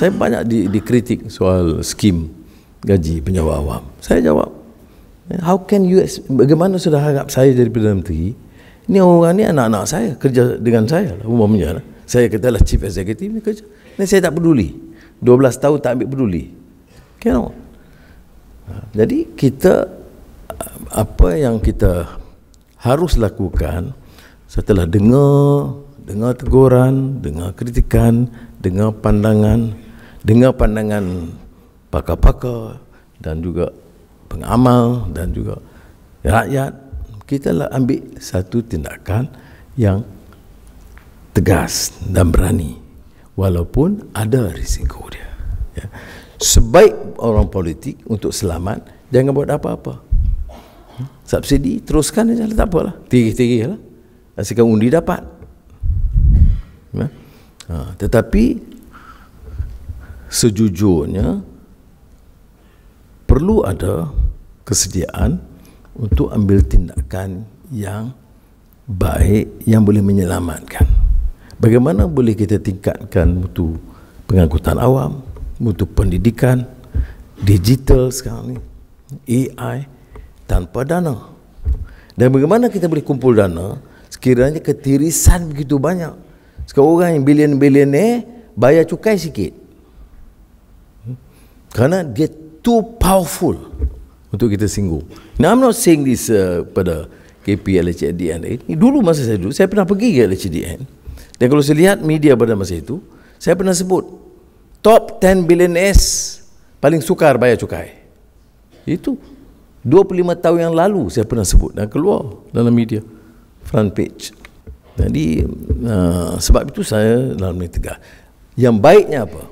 Saya banyak di, dikritik soal skim gaji penyewa awam. Saya jawab, how can you, bagaimana sudah harap saya jadi Perdana Menteri? Ini orang ni anak-anak saya, kerja dengan saya lah, umumnya lah. Saya Saya lah chief executive ni kerja. Ini saya tak peduli. 12 tahun tak ambil peduli. Cannot. Ha, jadi kita, apa yang kita harus lakukan setelah dengar dengar teguran, dengar kritikan, dengar pandangan, dengar pandangan pakar-pakar dan juga pengamal dan juga rakyat, kita lah ambil satu tindakan yang tegas dan berani walaupun ada risiko dia. Ya. Sebaik orang politik untuk selamat, jangan buat apa-apa. Subsidi teruskan saja lah, tak apalah. Tinggi-tinggi lah. Asalkan undi dapat. Ya? Ha, tetapi sejujurnya perlu ada kesediaan untuk ambil tindakan yang baik yang boleh menyelamatkan. Bagaimana boleh kita tingkatkan mutu pengangkutan awam, mutu pendidikan, digital sekarang ni, AI, tanpa dana. Dan bagaimana kita boleh kumpul dana sekiranya ketirisan begitu banyak. Sekarang orang yang bilion-bilion ni bayar cukai sikit. Kerana dia too powerful untuk kita singgung. Now I'm not saying this uh, pada KP LHDN. Ini dulu masa saya dulu, saya pernah pergi ke LHDN. Dan kalau saya lihat media pada masa itu, saya pernah sebut top 10 billionaires paling sukar bayar cukai. Itu 25 tahun yang lalu saya pernah sebut dan keluar dalam media front page jadi uh, sebab itu saya dalam ini tegak yang baiknya apa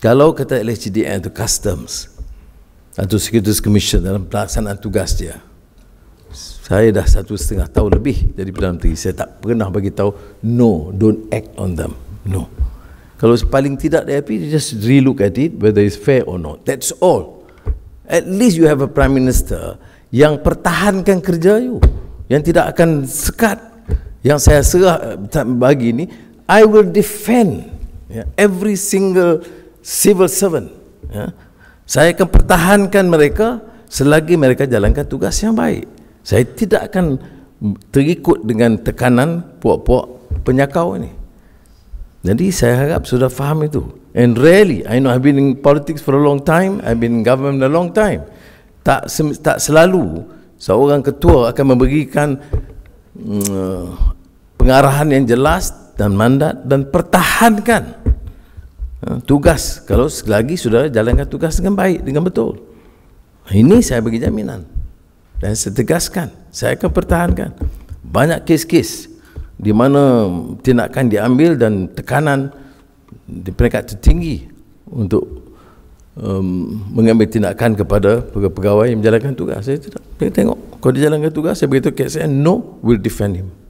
kalau kata LHDN itu customs atau Securities Commission dalam pelaksanaan tugas dia saya dah satu setengah tahun lebih dari Perdana Menteri saya tak pernah bagi tahu no don't act on them no kalau paling tidak DIP just relook at it whether it's fair or not that's all At least you have a prime minister yang pertahankan kerja you. Yang tidak akan sekat. Yang saya serah eh, bagi ini, I will defend ya, every single civil servant. Ya. Saya akan pertahankan mereka selagi mereka jalankan tugas yang baik. Saya tidak akan terikut dengan tekanan puak-puak penyakau ini. Jadi saya harap sudah faham itu. And really, I know I've been in politics for a long time, I've been in government a long time. Tak sem- tak selalu seorang ketua akan memberikan mm, eh, pengarahan yang jelas dan mandat dan pertahankan eh, tugas kalau sekali lagi sudah jalankan tugas dengan baik dengan betul ini saya bagi jaminan dan setegaskan. saya akan pertahankan banyak kes-kes di mana tindakan diambil dan tekanan di peringkat tertinggi untuk um, mengambil tindakan kepada pegawai yang menjalankan tugas. Saya tidak. Saya tengok. Kalau dia jalankan tugas, saya beritahu KSN, no, will defend him.